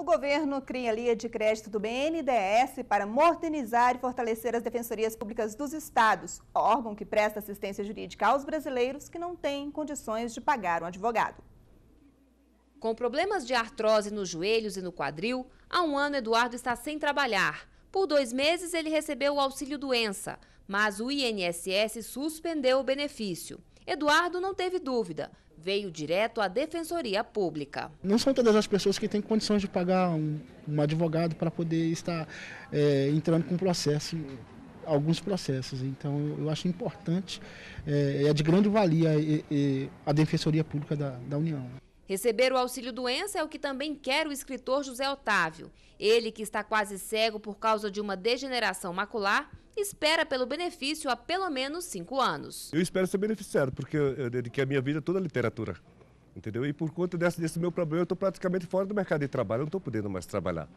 O governo cria linha de crédito do BNDES para modernizar e fortalecer as defensorias públicas dos estados, órgão que presta assistência jurídica aos brasileiros que não têm condições de pagar um advogado. Com problemas de artrose nos joelhos e no quadril, há um ano Eduardo está sem trabalhar. Por dois meses ele recebeu o auxílio doença, mas o INSS suspendeu o benefício. Eduardo não teve dúvida, veio direto à Defensoria Pública. Não são todas as pessoas que têm condições de pagar um, um advogado para poder estar é, entrando com processo alguns processos. Então, eu acho importante, é, é de grande valia é, é, a Defensoria Pública da, da União. Receber o auxílio doença é o que também quer o escritor José Otávio. Ele, que está quase cego por causa de uma degeneração macular, espera pelo benefício há pelo menos cinco anos. Eu espero ser beneficiado, porque eu dediquei a minha vida toda à literatura. Entendeu? E por conta desse, desse meu problema, eu estou praticamente fora do mercado de trabalho, eu não estou podendo mais trabalhar.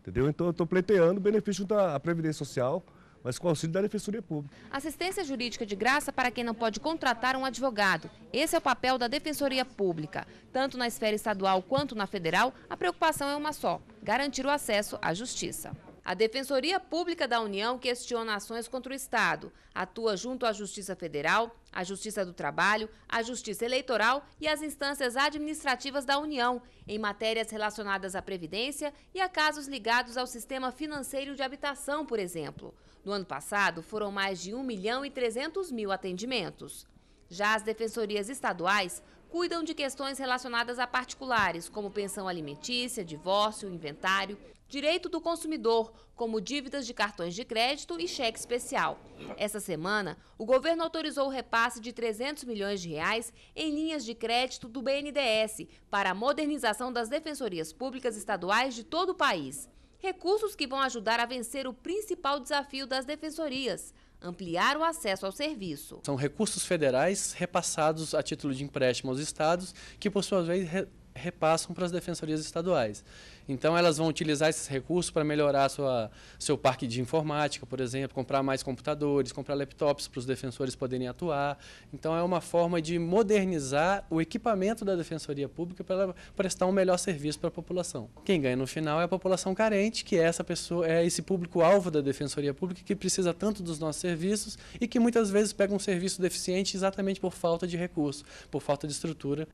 Entendeu? Então eu estou pleiteando o benefício da Previdência Social mas com auxílio da Defensoria Pública. Assistência jurídica de graça para quem não pode contratar um advogado. Esse é o papel da Defensoria Pública. Tanto na esfera estadual quanto na federal, a preocupação é uma só: garantir o acesso à justiça. A Defensoria Pública da União questiona ações contra o Estado, atua junto à Justiça Federal, à Justiça do Trabalho, à Justiça Eleitoral e às instâncias administrativas da União, em matérias relacionadas à Previdência e a casos ligados ao sistema financeiro de habitação, por exemplo. No ano passado, foram mais de 1 milhão e 300 mil atendimentos. Já as defensorias estaduais cuidam de questões relacionadas a particulares, como pensão alimentícia, divórcio, inventário, direito do consumidor, como dívidas de cartões de crédito e cheque especial. Essa semana, o governo autorizou o repasse de 300 milhões de reais em linhas de crédito do BNDES para a modernização das defensorias públicas estaduais de todo o país. Recursos que vão ajudar a vencer o principal desafio das defensorias, ampliar o acesso ao serviço. São recursos federais repassados a título de empréstimo aos estados, que por sua vez repassam para as defensorias estaduais. Então, elas vão utilizar esses recursos para melhorar sua, seu parque de informática, por exemplo, comprar mais computadores, comprar laptops para os defensores poderem atuar. Então, é uma forma de modernizar o equipamento da defensoria pública para ela prestar um melhor serviço para a população. Quem ganha no final é a população carente, que é essa pessoa, é esse público-alvo da defensoria pública que precisa tanto dos nossos serviços e que muitas vezes pega um serviço deficiente exatamente por falta de recurso, por falta de estrutura.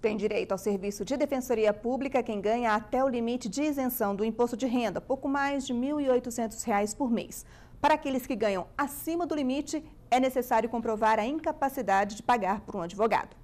Tem direito ao serviço de defensoria pública quem ganha até o limite de isenção do imposto de renda, pouco mais de R$ 1.800 por mês. Para aqueles que ganham acima do limite, é necessário comprovar a incapacidade de pagar por um advogado.